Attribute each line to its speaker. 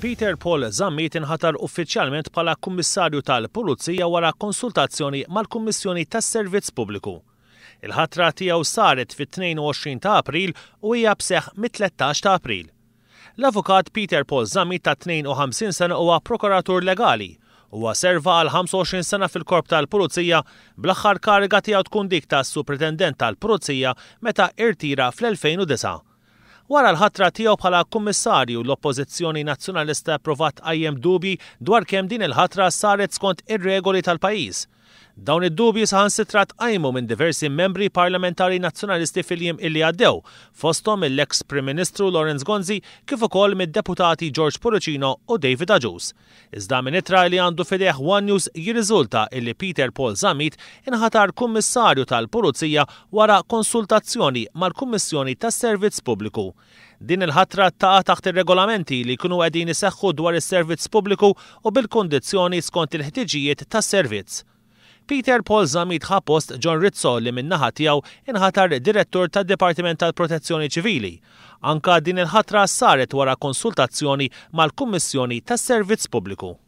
Speaker 1: Peter Paul Zammit inħatar uffiċjalment bħala kummissarju tal-Pulizija wara konsultazzjoni mal-Kummissjoni tas-Servizz Pubbliku. Il-ħatra tiegħu saret fit-22 ta' April u hija bseħ mit-13 ta' April. L-avukat Peter Paul Zammit ta' 52 sena huwa prokuratur legali huwa serva għal 25 sena fil-korp tal-Pulizija bl-aħħar kariga tiegħu tkun dik tas supretendent tal-Pulizija meta irtira fl-2009. Wara l-ħatra tiegħu bħala kummissarju l-Oppożizzjoni Nazzjonalista provat qajjem dubi dwar kemm din il-ħatra saret skont ir-regoli tal-pajjiż. Dawn id-dubji saħan sitrat għajmu minn diversi membri parlamentari nazzjonalisti fil-jiem illi għaddew, fostom l ex Prim Ministru Lorenz Gonzi kif ukoll mid-deputati George Purucino u David Aġus. Iżda minn itra li għandu fideħ One News jirriżulta illi Peter Paul Zamit inħatar kummissarju tal-Pulizija wara konsultazzjoni mal-Kummissjoni tas-Servizz Pubbliku. Din il-ħatra ta' taħt ir-regolamenti li kunu qegħdin seħħu dwar is-servizz pubbliku u bil kondizjoni skont il-ħtiġijiet tas-servizz. Peter Paul Zamit ħapost John Rizzo li minnaħa tiegħu inħatar direttur tad-Dipartiment tal-Protezzjoni Ċivili. Anka din il-ħatra saret wara konsultazzjoni mal-Kummissjoni tas-Servizz Pubbliku.